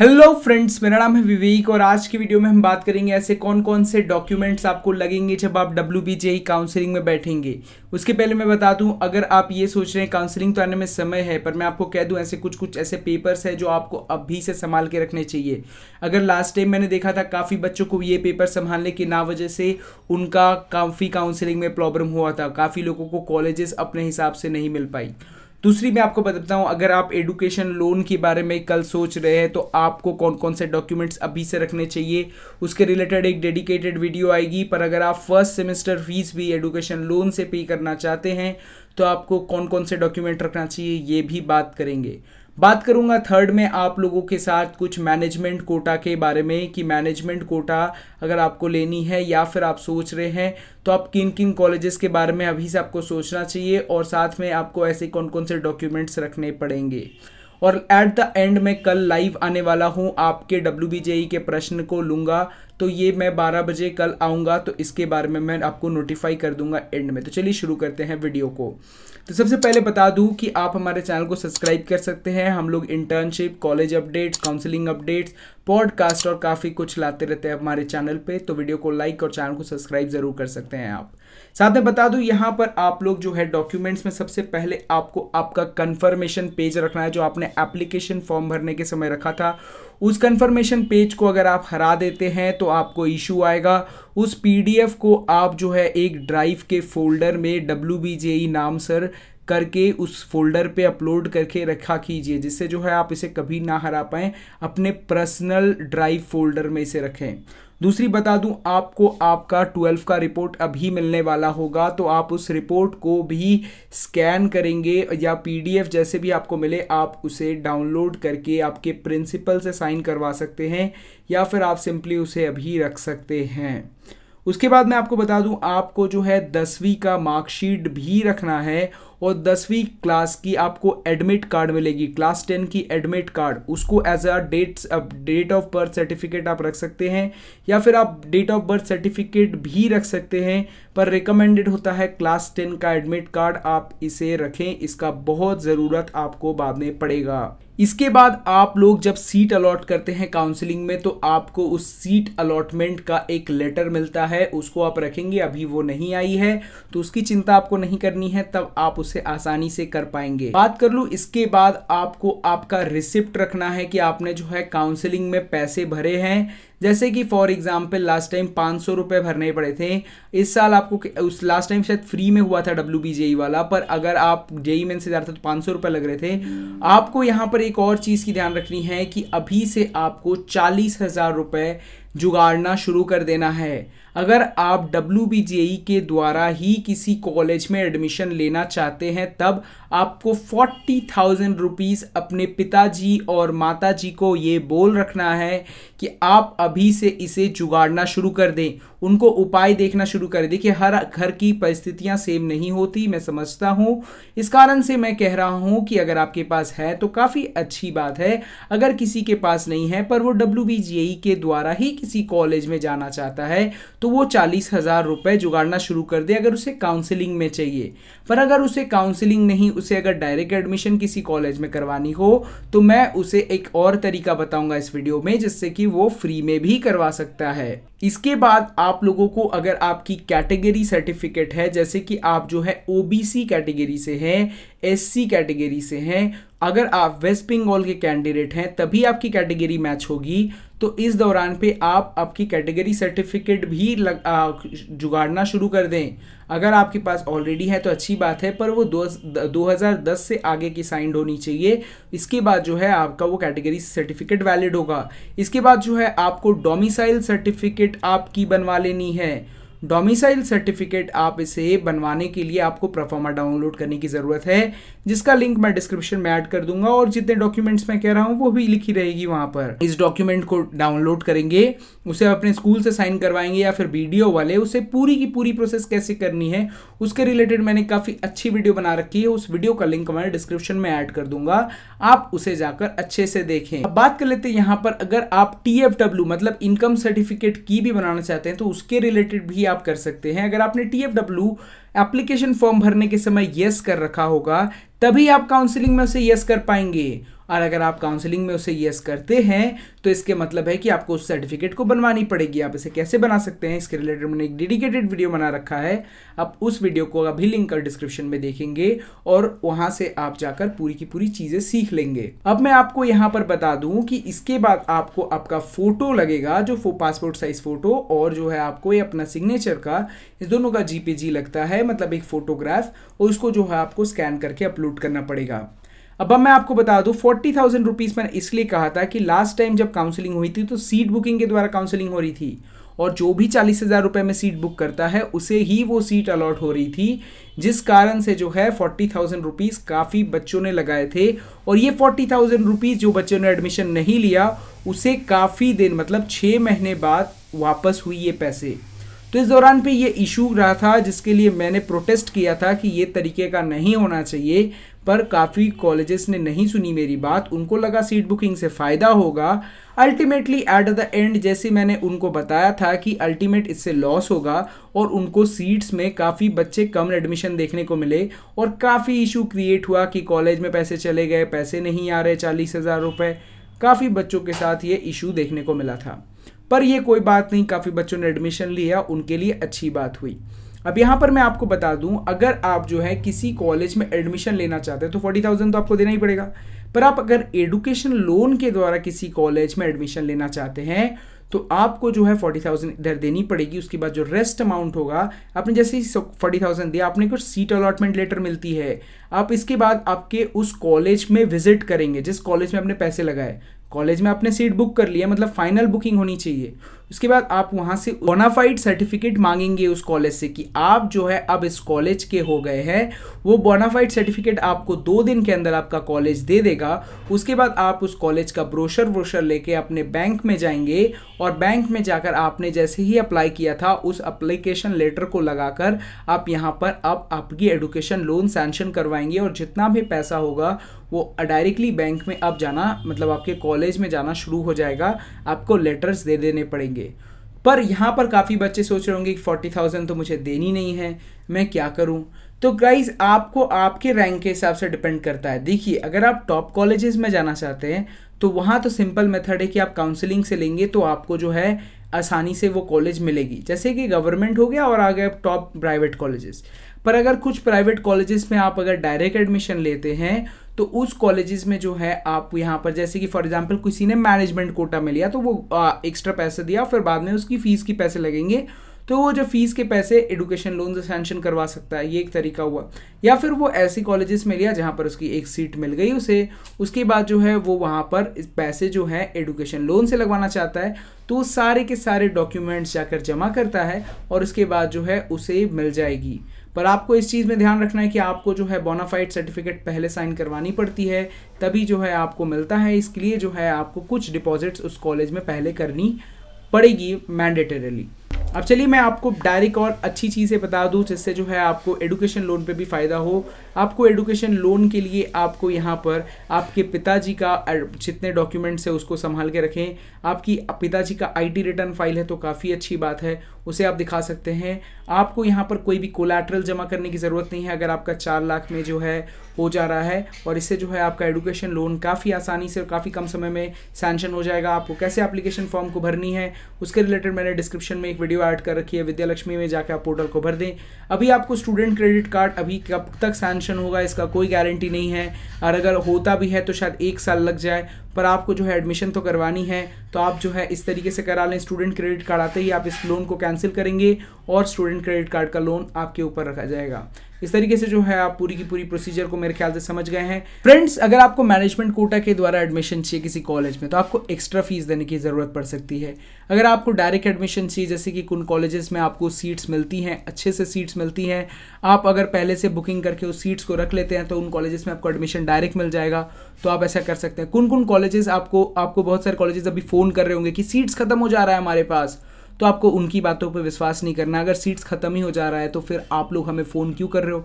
hello friends मेरा नाम है विवेक और आज की वीडियो में हम बात करेंगे ऐसे कौन कौन से डॉक्यूमेंट्स आपको लगेंगे जब आप डब्ल्यू बी काउंसलिंग में बैठेंगे उसके पहले मैं बता दूं अगर आप ये सोच रहे हैं काउंसलिंग तो आने में समय है पर मैं आपको कह दूं ऐसे कुछ कुछ ऐसे पेपर्स है जो आपको अभी से संभाल के रखने चाहिए अगर लास्ट टाइम मैंने देखा था काफ़ी बच्चों को ये पेपर संभालने की ना वजह से उनका काफ़ी काउंसलिंग में प्रॉब्लम हुआ था काफ़ी लोगों को कॉलेजेस अपने हिसाब से नहीं मिल पाई दूसरी मैं आपको बताता हूँ अगर आप एडुकेशन लोन के बारे में कल सोच रहे हैं तो आपको कौन कौन से डॉक्यूमेंट्स अभी से रखने चाहिए उसके रिलेटेड एक डेडिकेटेड वीडियो आएगी पर अगर आप फर्स्ट सेमेस्टर फीस भी एडुकेशन लोन से पे करना चाहते हैं तो आपको कौन कौन से डॉक्यूमेंट रखना चाहिए ये भी बात करेंगे बात करूंगा थर्ड में आप लोगों के साथ कुछ मैनेजमेंट कोटा के बारे में कि मैनेजमेंट कोटा अगर आपको लेनी है या फिर आप सोच रहे हैं तो आप किन किन कॉलेजेस के बारे में अभी से आपको सोचना चाहिए और साथ में आपको ऐसे कौन कौन से डॉक्यूमेंट्स रखने पड़ेंगे और एट द एंड मैं कल लाइव आने वाला हूँ आपके डब्ल्यू e के प्रश्न को लूँगा तो ये मैं 12 बजे कल आऊँगा तो इसके बारे में मैं आपको नोटिफाई कर दूंगा एंड में तो चलिए शुरू करते हैं वीडियो को तो सबसे पहले बता दूँ कि आप हमारे चैनल को सब्सक्राइब कर सकते हैं हम लोग internship college updates counselling updates podcast और काफ़ी कुछ लाते रहते हैं हमारे चैनल पर तो वीडियो को लाइक और चैनल को सब्सक्राइब ज़रूर कर सकते हैं आप साथ में बता दूं यहां पर आप लोग जो है डॉक्यूमेंट्स में सबसे पहले आपको आपका कंफर्मेशन पेज रखना है जो आपने एप्लीकेशन फॉर्म भरने के समय रखा था उस कंफर्मेशन पेज को अगर आप हरा देते हैं तो आपको इशू आएगा उस पीडीएफ को आप जो है एक ड्राइव के फोल्डर में डब्ल्यू e नाम सर करके उस फोल्डर पे अपलोड करके रखा कीजिए जिससे जो है आप इसे कभी ना हरा पाएं अपने पर्सनल ड्राइव फोल्डर में इसे रखें दूसरी बता दूं आपको आपका ट्वेल्व का रिपोर्ट अभी मिलने वाला होगा तो आप उस रिपोर्ट को भी स्कैन करेंगे या पीडीएफ जैसे भी आपको मिले आप उसे डाउनलोड करके आपके प्रिंसिपल से साइन करवा सकते हैं या फिर आप सिंपली उसे अभी रख सकते हैं उसके बाद मैं आपको बता दूं आपको जो है दसवीं का मार्कशीट भी रखना है और दसवीं क्लास की आपको एडमिट कार्ड मिलेगी क्लास टेन की एडमिट कार्ड उसको as a dates date of birth certificate आप रख सकते हैं या फिर आप डेट ऑफ बर्थ सर्टिफिकेट भी रख सकते हैं पर रिकमेंडेड होता है क्लास टेन का एडमिट कार्ड आप इसे रखें इसका बहुत ज़रूरत आपको बाद में पड़ेगा इसके बाद आप लोग जब सीट अलॉट करते हैं काउंसलिंग में तो आपको उस सीट अलॉटमेंट का एक लेटर मिलता है उसको आप रखेंगे अभी वो नहीं आई है तो उसकी चिंता आपको नहीं करनी है तब आप उसे आसानी से कर पाएंगे बात कर लू इसके बाद आपको आपका रिसिप्ट रखना है कि आपने जो है काउंसलिंग में पैसे भरे हैं जैसे कि फॉर एग्जाम्पल लास्ट टाइम पाँच सौ रुपये भरने पड़े थे इस साल आपको उस लास्ट टाइम शायद फ्री में हुआ था डब्ल्यू बी जेई वाला पर अगर आप जेई e मेन से जा रहे थे तो पाँच सौ रुपये लग रहे थे आपको यहाँ पर एक और चीज़ की ध्यान रखनी है कि अभी से आपको चालीस हज़ार रुपये जुगाड़ना शुरू कर देना है अगर आप डब्ल्यू e के द्वारा ही किसी कॉलेज में एडमिशन लेना चाहते हैं तब आपको फोर्टी थाउजेंड रुपीज़ अपने पिताजी और माताजी को ये बोल रखना है कि आप अभी से इसे जुगाड़ना शुरू कर दें उनको उपाय देखना शुरू कर दें कि हर घर की परिस्थितियाँ सेम नहीं होती मैं समझता हूँ इस कारण से मैं कह रहा हूँ कि अगर आपके पास है तो काफ़ी अच्छी बात है अगर किसी के पास नहीं है पर वो डब्ल्यू e के द्वारा ही किसी कॉलेज में जाना चाहता है तो तो वो चालीस हज़ार रुपये जुगाड़ना शुरू कर दे अगर उसे काउंसलिंग में चाहिए पर अगर उसे काउंसलिंग नहीं उसे अगर डायरेक्ट एडमिशन किसी कॉलेज में करवानी हो तो मैं उसे एक और तरीका बताऊंगा इस वीडियो में जिससे कि वो फ्री में भी करवा सकता है इसके बाद आप लोगों को अगर आपकी कैटेगरी सर्टिफिकेट है जैसे कि आप जो है ओबीसी कैटेगरी से हैं एससी कैटेगरी से हैं अगर आप वेस्ट बंगाल के कैंडिडेट हैं तभी आपकी कैटेगरी मैच होगी तो इस दौरान पे आप आपकी कैटेगरी सर्टिफिकेट भी लग आ, जुगाड़ना शुरू कर दें अगर आपके पास ऑलरेडी है तो अच्छी बात है पर वो दो दो हज़ार दस से आगे की साइंड होनी चाहिए इसके बाद जो है आपका वो कैटेगरी सर्टिफिकेट वैलिड होगा इसके बाद जो है आपको डोमिसाइल सर्टिफिकेट आपकी बनवा लेनी है डोमिसाइल सर्टिफिकेट आप इसे बनवाने के लिए आपको प्रोफार्मा डाउनलोड करने की ज़रूरत है जिसका लिंक मैं डिस्क्रिप्शन में ऐड कर दूंगा और जितने डॉक्यूमेंट्स मैं कह रहा हूँ वो भी लिखी रहेगी वहाँ पर इस डॉक्यूमेंट को डाउनलोड करेंगे उसे अपने स्कूल से साइन करवाएंगे या फिर वीडियो वाले उसे पूरी की पूरी प्रोसेस कैसे करनी है उसके रिलेटेड मैंने काफ़ी अच्छी वीडियो बना रखी है उस वीडियो का लिंक मैं डिस्क्रिप्शन में ऐड कर दूंगा आप उसे जाकर अच्छे से देखें अब बात कर लेते हैं यहाँ पर अगर आप टी मतलब इनकम सर्टिफिकेट की भी बनाना चाहते हैं तो उसके रिलेटेड भी आप कर सकते हैं अगर आपने T F W application form भरने के समय यस कर रखा होगा तभी आप काउंसलिंग में उसे यस कर पाएंगे और अगर आप काउंसलिंग में उसे यस करते हैं तो इसके मतलब है कि आपको उस सर्टिफिकेट को बनवानी पड़ेगी आप इसे कैसे बना सकते हैं इसके रिलेटेड मैंने एक डेडिकेटेड वीडियो बना रखा है आप उस वीडियो को अभी लिंक कर डिस्क्रिप्शन में देखेंगे और वहां से आप जाकर पूरी की पूरी चीज़ें सीख लेंगे अब मैं आपको यहाँ पर बता दूं कि इसके बाद आपको आपका फ़ोटो लगेगा जो पासपोर्ट साइज़ फ़ोटो और जो है आपको ये अपना सिग्नेचर का इस दोनों का जी लगता है मतलब एक फोटोग्राफ और उसको जो है आपको स्कैन करके अपलोड करना पड़ेगा अब अब मैं आपको बता दूं फोर्टी थाउजेंड रुपीज़ मैंने इसलिए कहा था कि लास्ट टाइम जब काउंसलिंग हुई थी तो सीट बुकिंग के द्वारा काउंसलिंग हो रही थी और जो भी चालीस हज़ार रुपये में सीट बुक करता है उसे ही वो सीट अलॉट हो रही थी जिस कारण से जो है फोर्टी थाउजेंड रुपीज़ काफ़ी बच्चों ने लगाए थे और ये फोर्टी थाउजेंड रुपीज़ जो बच्चों ने एडमिशन नहीं लिया उसे काफ़ी दिन मतलब छः महीने बाद वापस हुई ये पैसे तो इस दौरान पे ये इशू रहा था जिसके लिए मैंने प्रोटेस्ट किया था कि ये तरीके का नहीं होना चाहिए पर काफ़ी कॉलेजेस ने नहीं सुनी मेरी बात उनको लगा सीट बुकिंग से फ़ायदा होगा अल्टीमेटली एट द एंड जैसे मैंने उनको बताया था कि अल्टीमेट इससे लॉस होगा और उनको सीट्स में काफ़ी बच्चे कम एडमिशन देखने को मिले और काफ़ी इशू क्रिएट हुआ कि कॉलेज में पैसे चले गए पैसे नहीं आ रहे चालीस हज़ार रुपये काफ़ी बच्चों के साथ ये इशू देखने को मिला था पर यह कोई बात नहीं काफ़ी बच्चों ने एडमिशन लिया उनके लिए अच्छी बात हुई अब यहाँ पर मैं आपको बता दूं अगर आप जो है किसी कॉलेज में एडमिशन लेना चाहते हैं तो फोर्टी थाउजेंड तो आपको देना ही पड़ेगा पर आप अगर एडुकेशन लोन के द्वारा किसी कॉलेज में एडमिशन लेना चाहते हैं तो आपको जो है फोर्टी थाउजेंड इधर देनी पड़ेगी उसके बाद जो रेस्ट अमाउंट होगा आपने जैसे ही फोर्टी थाउजेंड दिया आपने कुछ सीट अलॉटमेंट लेटर मिलती है आप इसके बाद आपके उस कॉलेज में विजिट करेंगे जिस कॉलेज में आपने पैसे लगाए कॉलेज में आपने सीट बुक कर लिया मतलब फाइनल बुकिंग होनी चाहिए उसके बाद आप वहाँ से बोनाफाइड सर्टिफिकेट मांगेंगे उस कॉलेज से कि आप जो है अब इस कॉलेज के हो गए हैं वो बोनाफाइड सर्टिफिकेट आपको दो दिन के अंदर आपका कॉलेज दे देगा उसके बाद आप उस कॉलेज का ब्रोशर व्रोशर लेके अपने बैंक में जाएंगे और बैंक में जाकर आपने जैसे ही अप्लाई किया था उस अप्लीकेशन लेटर को लगाकर आप यहाँ पर अब आपकी एडुकेशन लोन सैंक्शन करवाएंगे और जितना भी पैसा होगा वो डायरेक्टली बैंक में अब जाना मतलब आपके कॉलेज में जाना शुरू हो जाएगा आपको लेटर्स दे देने पड़ेंगे पर यहाँ पर काफ़ी बच्चे सोच रहे होंगे कि फोर्टी थाउजेंड तो मुझे देनी नहीं है मैं क्या करूँ तो गाइज आपको आपके रैंक के हिसाब से डिपेंड करता है देखिए अगर आप टॉप कॉलेजेस में जाना चाहते हैं तो वहाँ तो सिंपल मेथड है कि आप काउंसलिंग से लेंगे तो आपको जो है आसानी से वो कॉलेज मिलेगी जैसे कि गवर्नमेंट हो गया और आ गए टॉप प्राइवेट कॉलेजेस पर अगर कुछ प्राइवेट कॉलेजेस में आप अगर डायरेक्ट एडमिशन लेते हैं तो उस कॉलेजेस में जो है आप यहाँ पर जैसे कि फॉर एग्जांपल किसी ने मैनेजमेंट कोटा में लिया तो वो एक्स्ट्रा पैसे दिया फिर बाद में उसकी फ़ीस की पैसे लगेंगे तो वो जो फीस के पैसे एडुकेशन लोन से सेंशन करवा सकता है ये एक तरीका हुआ या फिर वो ऐसे कॉलेजेस में लिया जहाँ पर उसकी एक सीट मिल गई उसे उसके बाद जो है वो वहाँ पर पैसे जो है एडुकेशन लोन से लगवाना चाहता है तो सारे के सारे डॉक्यूमेंट्स जाकर जमा करता है और उसके बाद जो है उसे मिल जाएगी पर आपको इस चीज़ में ध्यान रखना है कि आपको जो है बोनाफाइड सर्टिफिकेट पहले साइन करवानी पड़ती है तभी जो है आपको मिलता है इसके लिए जो है आपको कुछ डिपॉजिट्स उस कॉलेज में पहले करनी पड़ेगी मैंडेटरीली अब चलिए मैं आपको डायरेक्ट और अच्छी चीज़ें बता दूँ जिससे जो है आपको एडुकेशन लोन पर भी फ़ायदा हो आपको एडुकेशन लोन के लिए आपको यहाँ पर आपके पिताजी का जितने डॉक्यूमेंट्स है उसको संभाल के रखें आपकी पिताजी का आईटी रिटर्न फाइल है तो काफ़ी अच्छी बात है उसे आप दिखा सकते हैं आपको यहाँ पर कोई भी कोलेट्रल जमा करने की ज़रूरत नहीं है अगर आपका चार लाख में जो है हो जा रहा है और इससे जो है आपका एडुकेशन लोन काफ़ी आसानी से और काफ़ी कम समय में सैंक्शन हो जाएगा आपको कैसे एप्लीकेशन फॉर्म को भरनी है उसके रिलेटेड मैंने डिस्क्रिप्शन में एक वीडियो ऐड कर रखी है विद्यालक्ष्मी में जाकर आप पोर्टल को भर दें अभी आपको स्टूडेंट क्रेडिट कार्ड अभी कब तक सैंक्शन फंक्शन होगा इसका कोई गारंटी नहीं है और अगर होता भी है तो शायद एक साल लग जाए पर आपको जो है एडमिशन तो करवानी है तो आप जो है इस तरीके से करा लें स्टूडेंट क्रेडिट कार्ड आते ही आप इस लोन को कैंसिल करेंगे और स्टूडेंट क्रेडिट कार्ड का लोन आपके ऊपर रखा जाएगा इस तरीके से जो है आप पूरी की पूरी प्रोसीजर को मेरे ख्याल से समझ गए हैं फ्रेंड्स अगर आपको मैनेजमेंट कोटा के द्वारा एडमिशन चाहिए किसी कॉलेज में तो आपको एक्स्ट्रा फीस देने की ज़रूरत पड़ सकती है अगर आपको डायरेक्ट एडमिशन चाहिए जैसे कि कुन कॉलेजेस में आपको सीट्स मिलती हैं अच्छे से सीट्स मिलती हैं आप अगर पहले से बुकिंग करके उस सीट्स को रख लेते हैं तो उन कॉलेजेस में आपको एडमिशन डायरेक्ट मिल जाएगा तो आप ऐसा कर सकते हैं कौन कौन कॉलेजेस आपको आपको बहुत सारे कॉलेजेस अभी फ़ोन कर रहे होंगे कि सीट्स ख़त्म हो जा रहा है हमारे पास तो आपको उनकी बातों पर विश्वास नहीं करना अगर सीट्स ख़त्म ही हो जा रहा है तो फिर आप लोग हमें फ़ोन क्यों कर रहे हो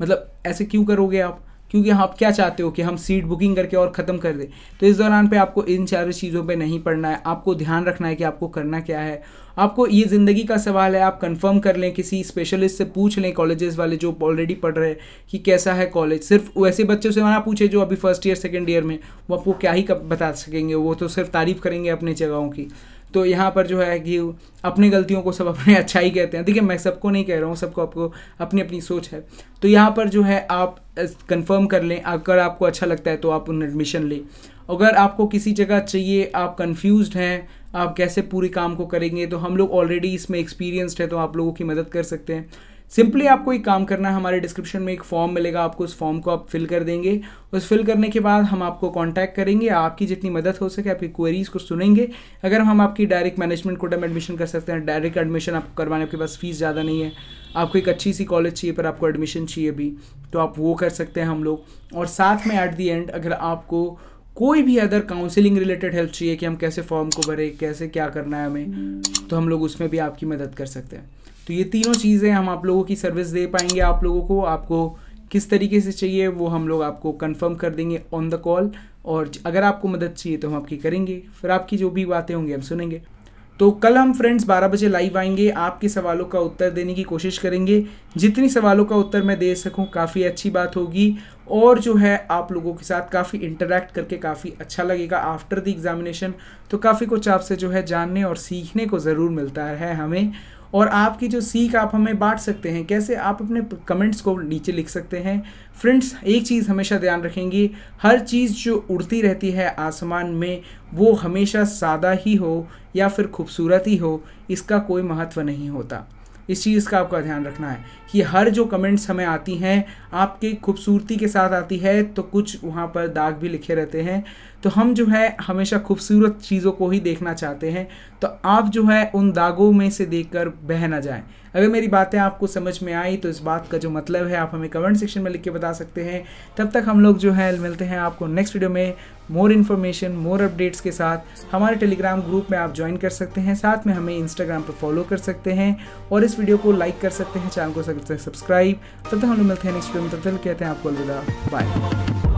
मतलब ऐसे क्यों करोगे आप क्योंकि आप क्या चाहते हो कि हम सीट बुकिंग करके और ख़त्म कर दें तो इस दौरान पे आपको इन चार चीज़ों पे नहीं पढ़ना है आपको ध्यान रखना है कि आपको करना क्या है आपको ये ज़िंदगी का सवाल है आप कंफर्म कर लें किसी स्पेशलिस्ट से पूछ लें कॉलेजेस वाले जो ऑलरेडी पढ़ रहे हैं कि कैसा है कॉलेज सिर्फ वैसे बच्चों से ना पूछे जो अभी फर्स्ट ईयर सेकेंड ईयर में वो आपको क्या ही बता सकेंगे वो तो सिर्फ तारीफ़ करेंगे अपनी जगहों की तो यहाँ पर जो है कि अपनी गलतियों को सब अपने अच्छा ही कहते हैं देखिए मैं सबको नहीं कह रहा हूँ सबको आपको अपनी अपनी सोच है तो यहाँ पर जो है आप कंफर्म कर लें अगर आपको अच्छा लगता है तो आप उन एडमिशन लें अगर आपको किसी जगह चाहिए आप कंफ्यूज हैं आप कैसे पूरे काम को करेंगे तो हम लोग ऑलरेडी इसमें एक्सपीरियंस्ड है तो आप लोगों की मदद कर सकते हैं सिंपली आपको एक काम करना है हमारे डिस्क्रिप्शन में एक फॉर्म मिलेगा आपको उस फॉर्म को आप फिल कर देंगे उस फिल करने के बाद हम आपको कॉन्टैक्ट करेंगे आपकी जितनी मदद हो सके आपकी क्वेरीज को सुनेंगे अगर हम आपकी डायरेक्ट मैनेजमेंट कोटा में एडमिशन कर सकते हैं डायरेक्ट एडमिशन आपको करवाने आपके पास फीस ज़्यादा नहीं है आपको एक अच्छी सी कॉलेज चाहिए पर आपको एडमिशन चाहिए भी तो आप वो कर सकते हैं हम लोग और साथ में एट दी एंड अगर आपको कोई भी अदर काउंसलिंग रिलेटेड हेल्प चाहिए कि हम कैसे फॉर्म को भरे कैसे क्या करना है हमें तो हम लोग उसमें भी आपकी मदद कर सकते हैं तो ये तीनों चीज़ें हम आप लोगों की सर्विस दे पाएंगे आप लोगों को आपको किस तरीके से चाहिए वो हम लोग आपको कंफर्म कर देंगे ऑन द कॉल और अगर आपको मदद चाहिए तो हम आपकी करेंगे फिर आपकी जो भी बातें होंगी हम सुनेंगे तो कल हम फ्रेंड्स 12 बजे लाइव आएंगे आपके सवालों का उत्तर देने की कोशिश करेंगे जितनी सवालों का उत्तर मैं दे सकूं काफ़ी अच्छी बात होगी और जो है आप लोगों के साथ काफ़ी इंटरेक्ट करके काफ़ी अच्छा लगेगा आफ्टर द एग्ज़ामिनेशन तो काफ़ी कुछ आपसे जो है जानने और सीखने को ज़रूर मिलता है हमें और आपकी जो सीख आप हमें बांट सकते हैं कैसे आप अपने कमेंट्स को नीचे लिख सकते हैं फ्रेंड्स एक चीज़ हमेशा ध्यान रखेंगी हर चीज़ जो उड़ती रहती है आसमान में वो हमेशा सादा ही हो या फिर खूबसूरत ही हो इसका कोई महत्व नहीं होता इस चीज़ का आपका ध्यान रखना है कि हर जो कमेंट्स हमें आती हैं आपकी खूबसूरती के साथ आती है तो कुछ वहाँ पर दाग भी लिखे रहते हैं तो हम जो है हमेशा खूबसूरत चीज़ों को ही देखना चाहते हैं तो आप जो है उन दागों में से देख कर बह ना जाए अगर मेरी बातें आपको समझ में आई तो इस बात का जो मतलब है आप हमें कमेंट सेक्शन में लिख के बता सकते हैं तब तक हम लोग जो है मिलते हैं आपको नेक्स्ट वीडियो में मोर इन्फॉर्मेशन मोर अपडेट्स के साथ हमारे टेलीग्राम ग्रुप में आप ज्वाइन कर सकते हैं साथ में हमें इंस्टाग्राम पर फॉलो कर सकते हैं और इस वीडियो को लाइक कर सकते हैं चैनल को सब्सक्राइब तब तक हम लोग मिलते हैं नेक्स्ट वीडियो में तब तक कहते हैं आपको अलविदा बाय